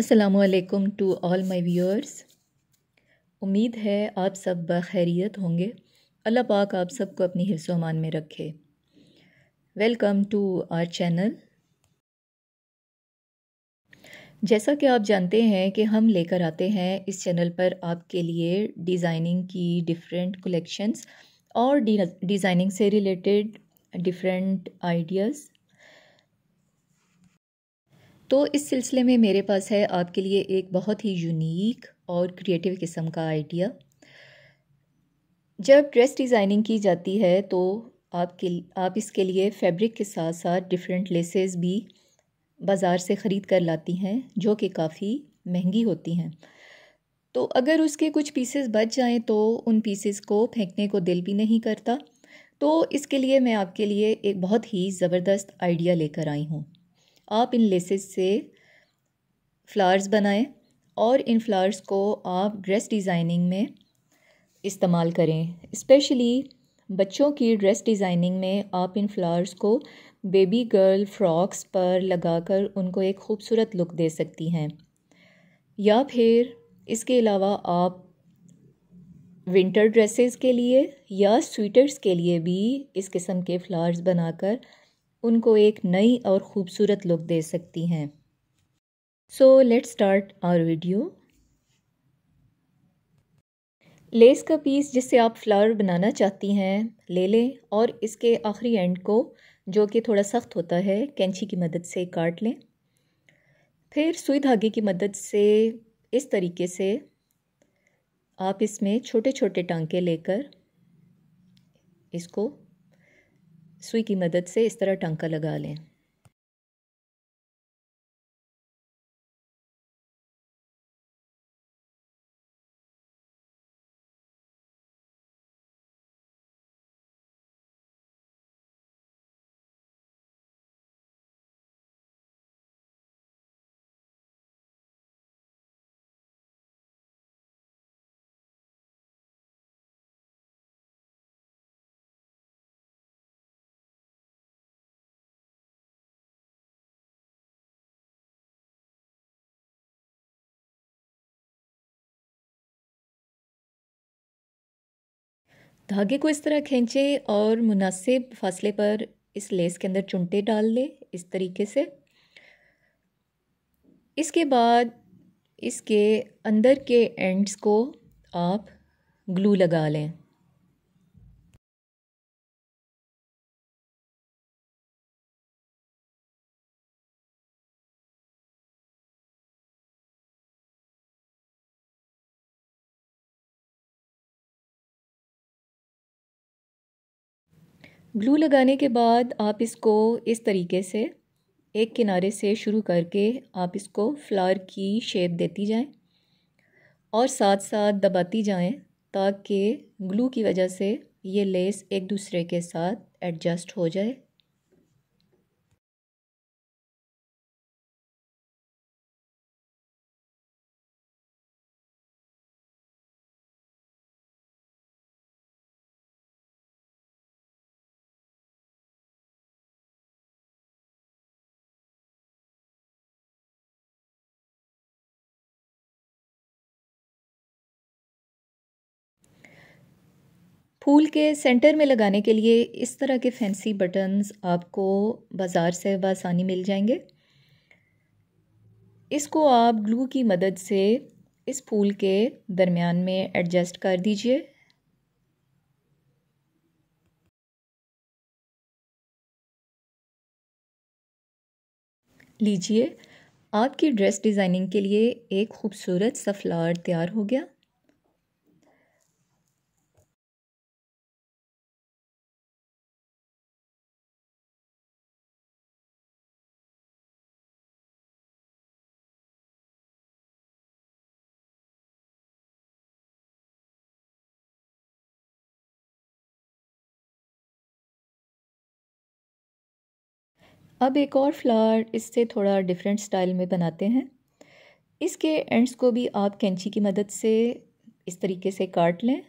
असलकम to all my viewers उम्मीद है आप सब बखैरियत होंगे अल्लाह पाक आप सबको अपनी हिस्सोमान में रखे वेलकम टू आर चैनल जैसा कि आप जानते हैं कि हम लेकर आते हैं इस चैनल पर आपके लिए डिज़ाइनिंग की डिफरेंट कलेक्शंस और डिज़ाइनिंग से रिलेटेड डिफरेंट आइडियाज़ तो इस सिलसिले में मेरे पास है आपके लिए एक बहुत ही यूनिक और क्रिएटिव किस्म का आइडिया जब ड्रेस डिज़ाइनिंग की जाती है तो आपके आप इसके लिए फैब्रिक के साथ साथ डिफरेंट लेसेस भी बाज़ार से ख़रीद कर लाती हैं जो कि काफ़ी महंगी होती हैं तो अगर उसके कुछ पीसेस बच जाएं तो उन पीसेस को फेंकने को दिल भी नहीं करता तो इसके लिए मैं आपके लिए एक बहुत ही ज़बरदस्त आइडिया लेकर आई हूँ आप इन लेसेस से फ्लावर्स बनाएं और इन फ्लावर्स को आप ड्रेस डिज़ाइनिंग में इस्तेमाल करें इस्पेशली बच्चों की ड्रेस डिज़ाइनिंग में आप इन फ्लावर्स को बेबी गर्ल फ्रॉक्स पर लगाकर उनको एक खूबसूरत लुक दे सकती हैं या फिर इसके अलावा आप विंटर ड्रेसेस के लिए या स्वीटर्स के लिए भी इस किस्म के फ्लावर्स बनाकर उनको एक नई और ख़ूबसूरत लुक दे सकती हैं so let start our video lace का पीस जिससे आप फ्लावर बनाना चाहती हैं ले लें और इसके आखिरी एंड को जो कि थोड़ा सख्त होता है कैंची की मदद से काट लें फिर सुई धागे की मदद से इस तरीके से आप इसमें छोटे छोटे टांके लेकर इसको सुई की मदद से इस तरह टंका लगा लें धागे को इस तरह खींचे और मुनासिब फासले पर इस लेस के अंदर चुनटे डाल लें इस तरीके से इसके बाद इसके अंदर के एंड्स को आप ग्लू लगा लें ग्लू लगाने के बाद आप इसको इस तरीके से एक किनारे से शुरू करके आप इसको फ्लावर की शेप देती जाएं और साथ साथ दबाती जाएं ताकि ग्लू की वजह से ये लेस एक दूसरे के साथ एडजस्ट हो जाए फूल के सेंटर में लगाने के लिए इस तरह के फैंसी बटन्स आपको बाज़ार से बसानी मिल जाएंगे इसको आप ग्लू की मदद से इस फूल के दरमियान में एडजस्ट कर दीजिए लीजिए आपकी ड्रेस डिज़ाइनिंग के लिए एक खूबसूरत सा तैयार हो गया अब एक और फ्लावर इससे थोड़ा डिफरेंट स्टाइल में बनाते हैं इसके एंड्स को भी आप कैंची की मदद से इस तरीके से काट लें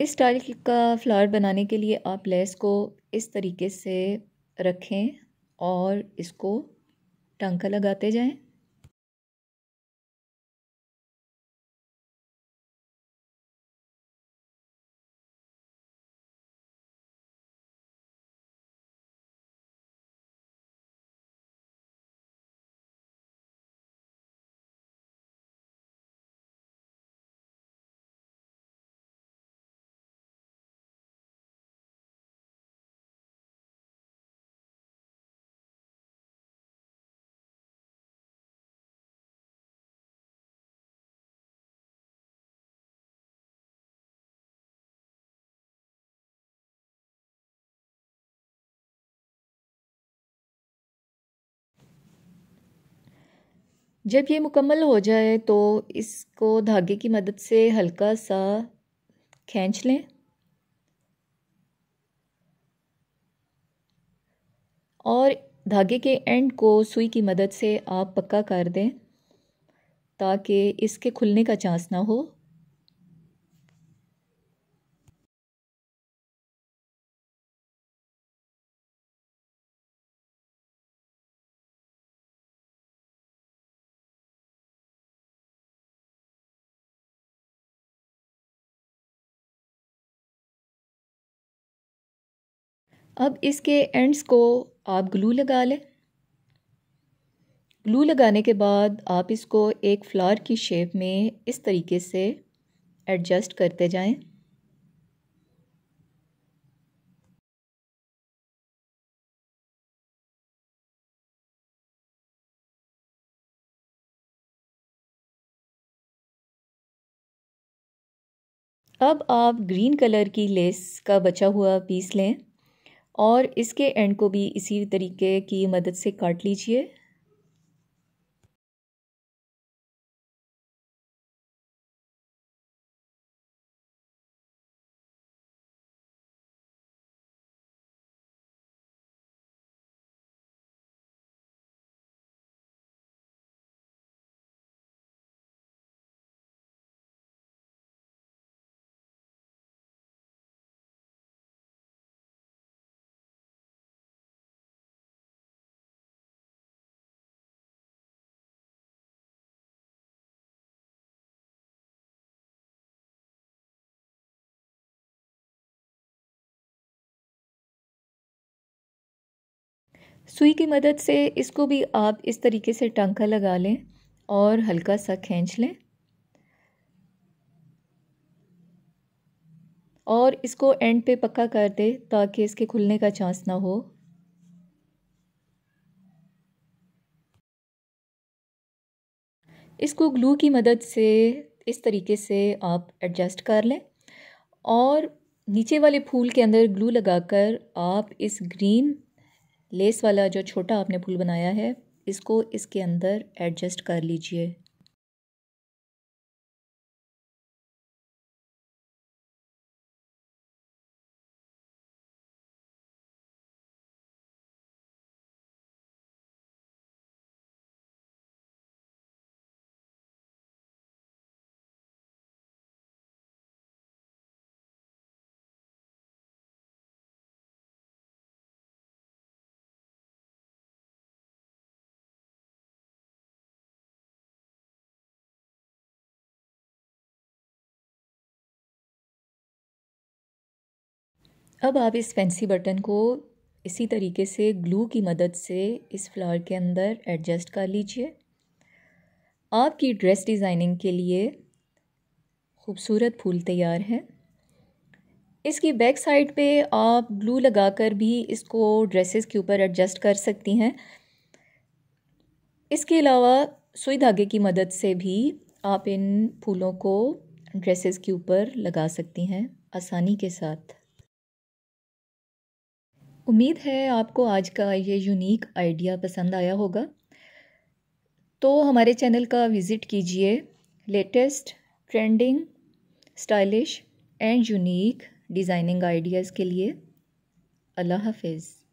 इस स्टाइल का फ्लावर बनाने के लिए आप लेस को इस तरीके से रखें और इसको टांका लगाते जाएं जब ये मुकम्मल हो जाए तो इसको धागे की मदद से हल्का सा खींच लें और धागे के एंड को सुई की मदद से आप पक्का कर दें ताकि इसके खुलने का चांस ना हो अब इसके एंड्स को आप ग्लू लगा लें ग्लू लगाने के बाद आप इसको एक फ्लावर की शेप में इस तरीके से एडजस्ट करते जाएं अब आप ग्रीन कलर की लेस का बचा हुआ पीस लें और इसके एंड को भी इसी तरीके की मदद से काट लीजिए सुई की मदद से इसको भी आप इस तरीके से टांका लगा लें और हल्का सा खींच लें और इसको एंड पे पक्का कर दे ताकि इसके खुलने का चांस ना हो इसको ग्लू की मदद से इस तरीके से आप एडजस्ट कर लें और नीचे वाले फूल के अंदर ग्लू लगाकर आप इस ग्रीन लेस वाला जो छोटा आपने फूल बनाया है इसको इसके अंदर एडजस्ट कर लीजिए अब आप इस फैंसी बटन को इसी तरीके से ग्लू की मदद से इस फ्लावर के अंदर एडजस्ट कर लीजिए आपकी ड्रेस डिज़ाइनिंग के लिए खूबसूरत फूल तैयार है इसकी बैक साइड पे आप ग्लू लगाकर भी इसको ड्रेसेस के ऊपर एडजस्ट कर सकती हैं इसके अलावा सुई धागे की मदद से भी आप इन फूलों को ड्रेसेस के ऊपर लगा सकती हैं आसानी के साथ उम्मीद है आपको आज का ये यूनिक आइडिया पसंद आया होगा तो हमारे चैनल का विज़िट कीजिए latest trending stylish and unique designing ideas के लिए अल्लाह हाफिज़